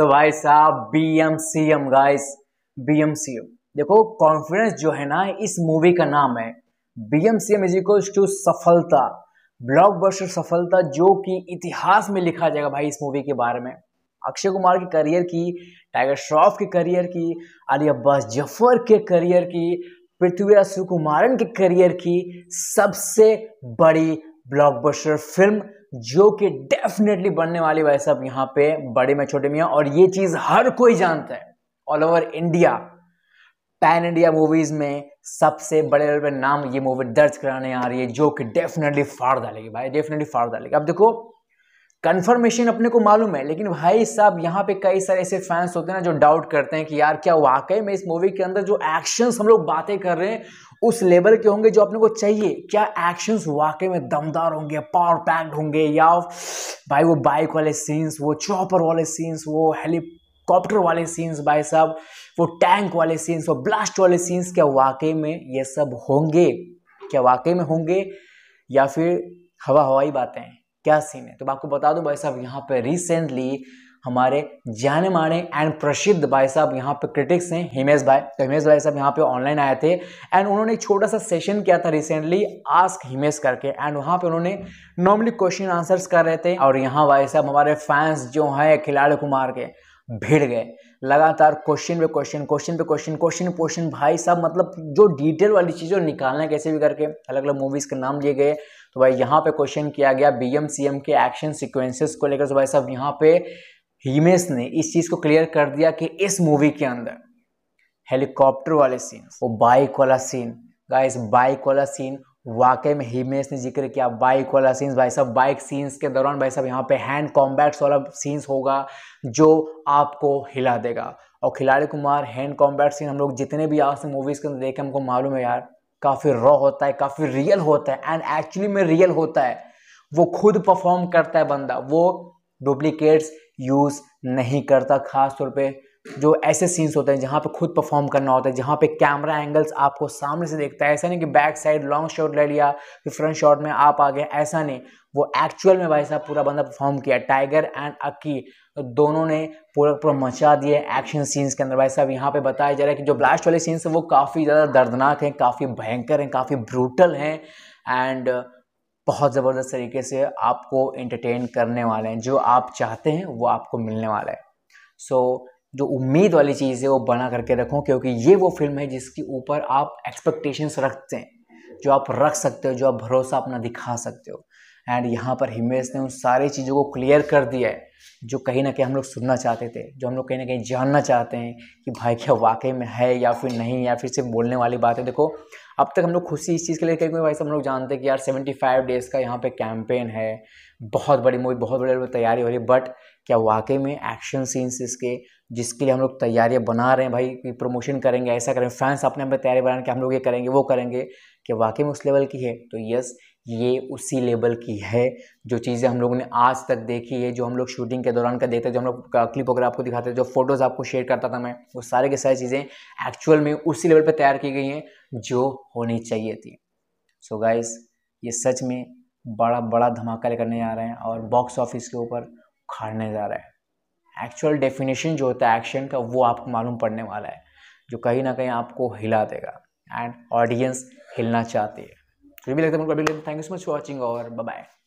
तो भाई साहब B M C M guys B M C M देखो कॉन्फिडेंस जो है ना इस मूवी का नाम है B M C M equals to सफलता ब्लॉकबस्टर सफलता जो कि इतिहास में लिखा जाएगा भाई इस मूवी के बारे में अक्षय कुमार के करियर की टाइगर श्रॉफ के करियर की अली अब्बास जफर के करियर की पृथ्वीराज सुकुमारन के करियर की सबसे बड़ी ब्लॉकबस्टर फिल्म जो कि डेफिनेटली बनने वाली भाई साहब यहाँ पे बड़े में छोटे में और ये चीज हर कोई जानता है all over India pan India movies में सबसे बड़े लेवल पे नाम ये मूवी दर्ज कराने आ रही है जो कि डेफिनेटली फाड़ डालेगी भाई डेफिनेटली फाड़ डालेगी अब देखो कंफर्मेशन अपने को मालूम है लेकिन भाई साहब यहाँ पे कई सारे ऐसे फैंस होते हैं ना जो डाउट करते हैं कि यार क्या वाकई में इस मूवी के अंदर जो एक्शन हम लोग बातें कर रहे हैं उस लेवल के होंगे जो अपने को चाहिए क्या एक्शंस वाकई में दमदार होंगे पावर पैक्ड होंगे या भाई वो बाइक वाले सीन्स वो चॉपर वाले सीन्स वो हेलीकॉप्टर वाले सीन्स भाई साहब वो टैंक वाले सीन्स वो ब्लास्ट वाले सीन्स क्या वाकई में ये सब होंगे क्या वाकई में होंगे या फिर हवा हवाई बातें क्या सीन है तो मैं आपको बता दूं भाई साहब यहाँ पे रिसेंटली हमारे जाने माने एंड प्रसिद्ध भाई साहब यहाँ पे क्रिटिक्स हैं हिमेश भाई तो हिमेश भाई साहब यहाँ पे ऑनलाइन आए थे एंड उन्होंने एक छोटा सा सेशन किया था रिसेंटली आस्क हिमेश करके एंड वहाँ पे उन्होंने नॉर्मली क्वेश्चन आंसर्स कर रहे थे और यहाँ भाई साहब हमारे फैंस जो हैं खिलाड़ी कुमार के भिड़ गए लगातार क्वेश्चन पे क्वेश्चन क्वेश्चन पे क्वेश्चन क्वेश्चन क्वेश्चन भाई साहब मतलब जो डिटेल वाली चीज़ें निकालना कैसे भी करके अलग अलग मूवीज़ के नाम लिए गए तो भाई यहाँ पे क्वेश्चन किया गया बी एम सी एम के एक्शन सिक्वेंसेस को लेकर तो भाई साहब यहाँ पे हिमेश ने इस चीज़ को क्लियर कर दिया कि इस मूवी के अंदर हेलीकॉप्टर वाले सीन वो बाइक वाला सीन गाइस बाइक वाला सीन वाकई में हिमेश ने जिक्र किया बाइक वाला सीन्स भाई साहब बाइक सीन्स के दौरान भाई साहब यहाँ पे हैंड कॉम्बैट्स वाला सीन्स होगा जो आपको हिला देगा और खिलाड़ी कुमार हैंड कॉम्बैट सीन हम लोग जितने भी आज से मूवीज़ के अंदर देखे हमको मालूम है यार काफ़ी रॉ होता है काफ़ी रियल होता है एंड एक्चुअली में रियल होता है वो खुद परफॉर्म करता है बंदा वो डुप्लीकेट्स यूज़ नहीं करता ख़ास तौर पे जो ऐसे सीन्स होते हैं जहाँ पे खुद परफॉर्म करना होता है जहाँ पे कैमरा एंगल्स आपको सामने से देखता है ऐसा नहीं कि बैक साइड लॉन्ग शॉट ले लिया फिर फ्रंट शॉट में आप आ गए ऐसा नहीं वो एक्चुअल में भाई साहब पूरा बंदा परफॉर्म किया टाइगर एंड अक्की तो दोनों ने पूरा पूरा मचा दिए एक्शन सीन्स के अंदर भाई साहब यहाँ पे बताया जा रहा है कि जो ब्लास्ट वाले सीन्स हैं वो काफ़ी ज़्यादा दर्दनाक हैं काफ़ी भयंकर हैं काफ़ी ब्रूटल हैं एंड बहुत ज़बरदस्त तरीके से आपको एंटरटेन करने वाले हैं जो आप चाहते हैं वो आपको मिलने वाला है सो so, जो उम्मीद वाली चीज़ है वो बना करके रखो क्योंकि ये वो फिल्म है जिसके ऊपर आप एक्सपेक्टेशंस रखते हैं जो आप रख सकते हो जो आप भरोसा अपना दिखा सकते हो एंड यहाँ पर हिमेश ने उन सारी चीज़ों को क्लियर कर दिया है जो कहीं ना कहीं हम लोग सुनना चाहते थे जो हम लोग कहीं ना कहीं जानना चाहते हैं कि भाई क्या वाकई में है या फिर नहीं या फिर सिर्फ बोलने वाली बात है देखो अब तक हम लोग खुशी इस चीज़ के लिए क्योंकि भाई साहब हम लोग जानते हैं कि यार सेवेंटी फाइव डेज़ का यहाँ पे कैंपेन है बहुत बड़ी मूवी बहुत बड़ी तैयारी हो रही है बट क्या वाकई में एक्शन सीन्स इसके जिसके लिए हम लोग तैयारियाँ बना रहे हैं भाई कि प्रमोशन करेंगे ऐसा करेंगे फैंस अपने आप तैयारी बना कि हम लोग ये करेंगे वो करेंगे कि वाकई में उस लेवल की है तो यस ये उसी लेवल की है जो चीज़ें हम लोगों ने आज तक देखी है जो हम लोग शूटिंग के दौरान का देखते जो हम लोग क्लिप वगैरह आपको दिखाते जो फ़ोटोज़ आपको शेयर करता था मैं वो सारे के सारी चीज़ें एक्चुअल में उसी लेवल पर तैयार की गई हैं जो होनी चाहिए थी सो so गाइस ये सच में बड़ा बड़ा धमाका करने जा रहे हैं और बॉक्स ऑफिस के ऊपर उखाड़ने जा रहे हैं एक्चुअल डेफिनेशन जो होता है एक्शन का वो आपको मालूम पड़ने वाला है जो कहीं ना कहीं आपको हिला देगा एंड ऑडियंस हिलना चाहती है जो भी लगता है thank you so much for watching और बाय